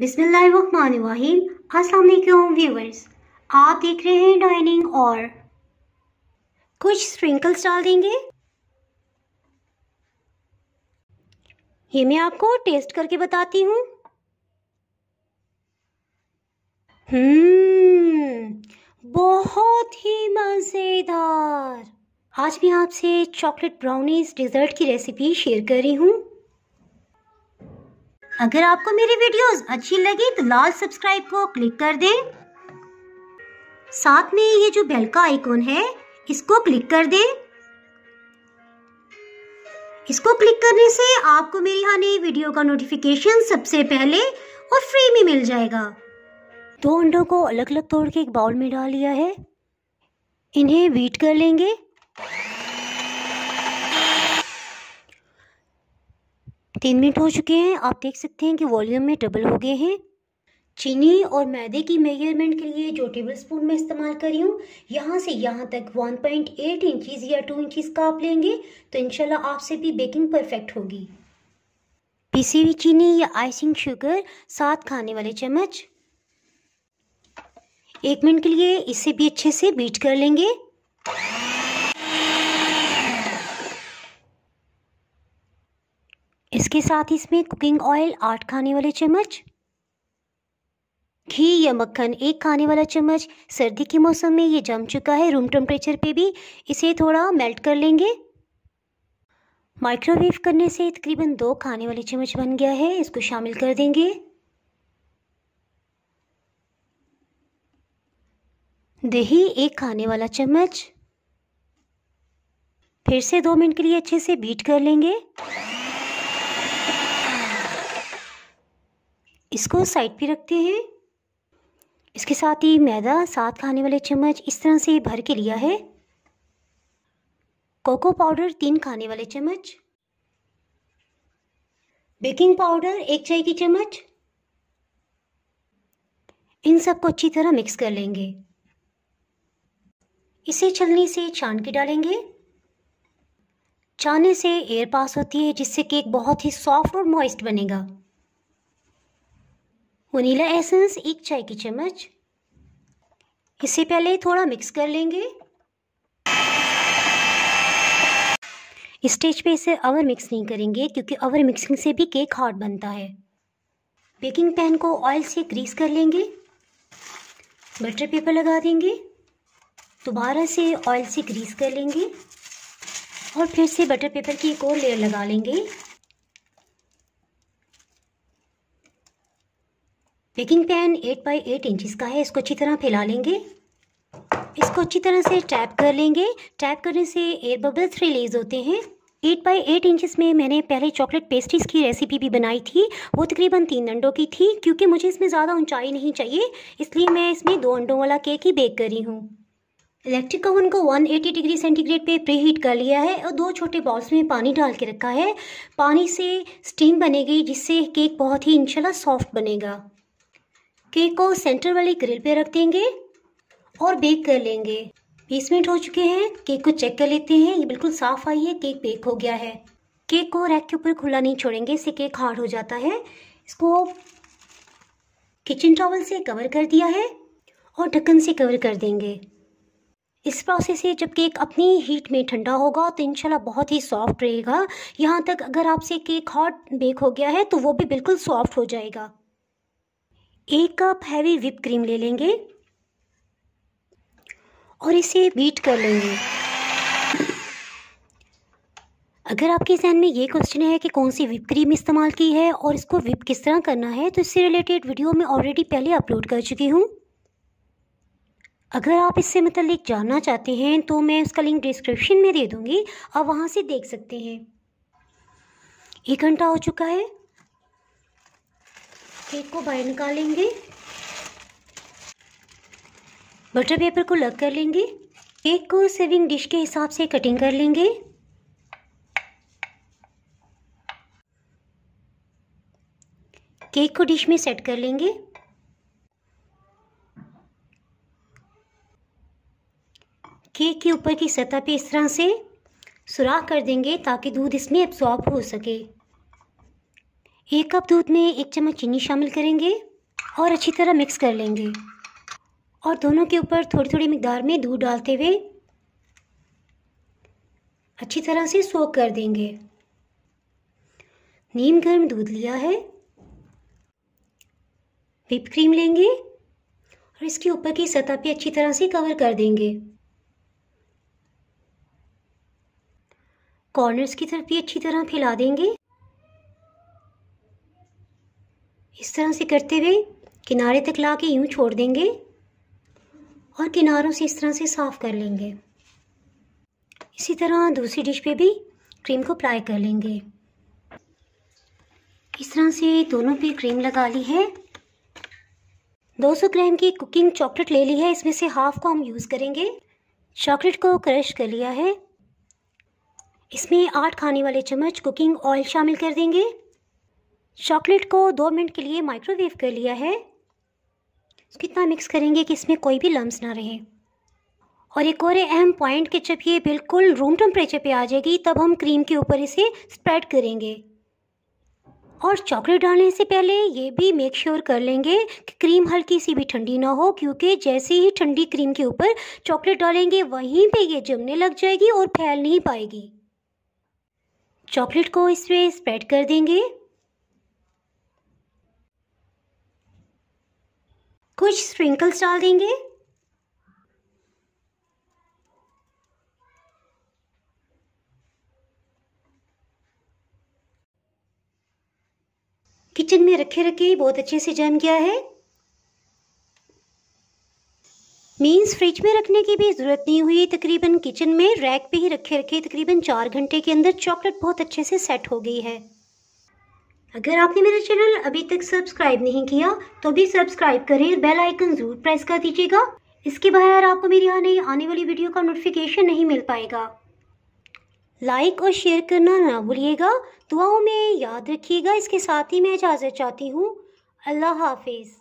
बिस्मिल्लाहिर्रहमानिर्रहीम अस्सलाम वालेकुम व्यूवर्स आप देख रहे हैं डाइनिंग और कुछ स्प्रिंकल्स डाल देंगे ये मैं आपको टेस्ट करके बताती हूँ हम्म, बहुत ही मज़ेदार आज मैं आपसे चॉकलेट ब्राउनीज डिज़र्ट की रेसिपी शेयर कर रही हूँ अगर आपको मेरी वीडियोस अच्छी लगी तो लाल सब्सक्राइब को क्लिक कर दें साथ में ये जो बेल का आइकॉन है इसको क्लिक कर दें इसको क्लिक करने से आपको मेरी हर नई वीडियो का नोटिफिकेशन सबसे पहले और फ्री में मिल जाएगा दो अंडों को अलग अलग तोड़ के एक बाउल में डाल लिया है इन्हें बीट कर लेंगे तीन मिनट हो चुके हैं आप देख सकते हैं कि वॉल्यूम में डबल हो गए हैं चीनी और मैदे की मेजरमेंट के लिए जो टेबल स्पून में इस्तेमाल करी हूँ यहाँ से यहाँ तक 1.8 इंचीज या 2 इंचीज का आप लेंगे तो इंशाल्लाह आपसे भी बेकिंग परफेक्ट होगी पीसी हुई चीनी या आइसिंग शुगर साथ खाने वाले चम्मच एक मिनट के लिए इसे भी अच्छे से बीट कर लेंगे इसके साथ इसमें कुकिंग ऑयल आठ खाने वाले चम्मच घी या मक्खन एक खाने वाला चम्मच सर्दी के मौसम में ये जम चुका है रूम टेम्परेचर पे भी इसे थोड़ा मेल्ट कर लेंगे माइक्रोवेव करने से तकरीबन दो खाने वाले चम्मच बन गया है इसको शामिल कर देंगे दही एक खाने वाला चम्मच फिर से दो मिनट के लिए अच्छे से बीट कर लेंगे इसको साइड पे रखते हैं इसके साथ ही मैदा साथ खाने वाले चम्मच इस तरह से भर के लिया है कोको पाउडर तीन खाने वाले चम्मच बेकिंग पाउडर एक चाय की चम्मच इन सबको अच्छी तरह मिक्स कर लेंगे इसे छलनी से छान के डालेंगे छाने से एयर पास होती है जिससे केक बहुत ही सॉफ्ट और मॉइस्ट बनेगा वनीला एसेंस एक चाय की चम्मच इसे पहले थोड़ा मिक्स कर लेंगे स्टेज पे इसे ओवर मिक्स नहीं करेंगे क्योंकि ओवर मिक्सिंग से भी केक हॉट बनता है बेकिंग पैन को ऑयल से ग्रीस कर लेंगे बटर पेपर लगा देंगे दोबारा से ऑयल से ग्रीस कर लेंगे और फिर से बटर पेपर की एक और लेयर लगा लेंगे baking pan eight by eight inches का है इसको अच्छी तरह फैला लेंगे इसको अच्छी तरह से टैप कर लेंगे टैप करने से एयर बबल्स रिलीज होते हैं एट बाई एट इंचज़ में मैंने पहले चॉकलेट पेस्ट्रीज़ की रेसिपी भी बनाई थी वो तकरीबन तीन अंडों की थी क्योंकि मुझे इसमें ज़्यादा ऊंचाई नहीं चाहिए इसलिए मैं इसमें दो अंडों वाला केक ही बेक कर रही हूँ इलेक्ट्रिक ओवन को 180 डिग्री सेंटीग्रेड पे प्री हीट कर लिया है और दो छोटे बॉल्स में पानी डाल के रखा है पानी से स्टीम बनेगी जिससे केक बहुत ही इंशाल्लाह सॉफ्ट बनेगा केक को सेंटर वाली ग्रिल पे रख देंगे और बेक कर लेंगे बीस मिनट हो चुके हैं केक को चेक कर लेते हैं ये बिल्कुल साफ आई है केक बेक हो गया है केक को रैक के ऊपर खुला नहीं छोड़ेंगे इससे केक हार्ड हो जाता है इसको किचन टॉवल से कवर कर दिया है और ढक्कन से कवर कर देंगे इस प्रोसेस से जब केक अपनी हीट में ठंडा होगा तो इंशाल्लाह बहुत ही सॉफ्ट रहेगा यहाँ तक अगर आपसे केक हॉट बेक हो गया है तो वो भी बिल्कुल सॉफ्ट हो जाएगा एक कप हैवी विप क्रीम ले लेंगे और इसे बीट कर लेंगे अगर आपके जहन में ये क्वेश्चन है कि कौन सी विप क्रीम इस्तेमाल की है और इसको विप किस तरह करना है तो इससे रिलेटेड वीडियो मैं ऑलरेडी पहले अपलोड कर चुकी हूँ अगर आप इससे मतलब जानना चाहते हैं तो मैं उसका लिंक डिस्क्रिप्शन में दे दूँगी आप वहाँ से देख सकते हैं एक घंटा हो चुका है केक को बाहर निकालेंगे बटर पेपर को लग कर लेंगे केक को सर्विंग डिश के हिसाब से कटिंग कर लेंगे केक को डिश में सेट कर लेंगे केक के ऊपर की सतह पे इस तरह से सुराख कर देंगे ताकि दूध इसमें एब्सॉर्ब हो सके एक कप दूध में एक चम्मच चीनी शामिल करेंगे और अच्छी तरह मिक्स कर लेंगे और दोनों के ऊपर थोड़ी थोड़ी मकदार में दूध डालते हुए अच्छी तरह से सोख कर देंगे नीम गर्म दूध लिया है विप क्रीम लेंगे और इसके ऊपर की सतह पे अच्छी तरह से कवर कर देंगे कॉर्नर्स की तरफ भी अच्छी तरह फैला देंगे इस तरह से करते हुए किनारे तक ला के यूँ छोड़ देंगे और किनारों से इस तरह से साफ़ कर लेंगे इसी तरह दूसरी डिश पे भी क्रीम को अप्लाई कर लेंगे इस तरह से दोनों पे क्रीम लगा ली है 200 ग्राम की कुकिंग चॉकलेट ले ली है इसमें से हाफ को हम यूज़ करेंगे चॉकलेट को क्रश कर लिया है इसमें आठ खाने वाले चम्मच कुकिंग ऑयल शामिल कर देंगे चॉकलेट को दो मिनट के लिए माइक्रोवेव कर लिया है कितना मिक्स करेंगे कि इसमें कोई भी लम्स ना रहे और एक और अहम पॉइंट कि जब ये बिल्कुल रूम टेम्परेचर पे आ जाएगी तब हम क्रीम के ऊपर इसे स्प्रेड करेंगे और चॉकलेट डालने से पहले ये भी मेक श्योर sure कर लेंगे कि क्रीम हल्की सी भी ठंडी ना हो क्योंकि जैसे ही ठंडी क्रीम के ऊपर चॉकलेट डालेंगे वहीं पे ये जमने लग जाएगी और फैल नहीं पाएगी चॉकलेट को इस पर स्प्रेड कर देंगे कुछ स्प्रिंकल्स डाल देंगे किचन में रखे रखे बहुत अच्छे से जम गया है मीन्स फ्रिज में रखने की भी ज़रूरत नहीं हुई तकरीबन किचन में रैक पे ही रखे रखे तकरीबन चार घंटे के अंदर चॉकलेट बहुत अच्छे से सेट हो गई है अगर आपने मेरा चैनल अभी तक सब्सक्राइब नहीं किया तो अभी सब्सक्राइब करें बेल आइकन जरूर प्रेस कर दीजिएगा इसके बगैर आपको मेरी यहाँ नई आने वाली वीडियो का नोटिफिकेशन नहीं मिल पाएगा लाइक और शेयर करना ना भूलिएगा दुआओं में याद रखिएगा इसके साथ ही मैं इजाज़त चाहती हूँ अल्लाह हाफिज़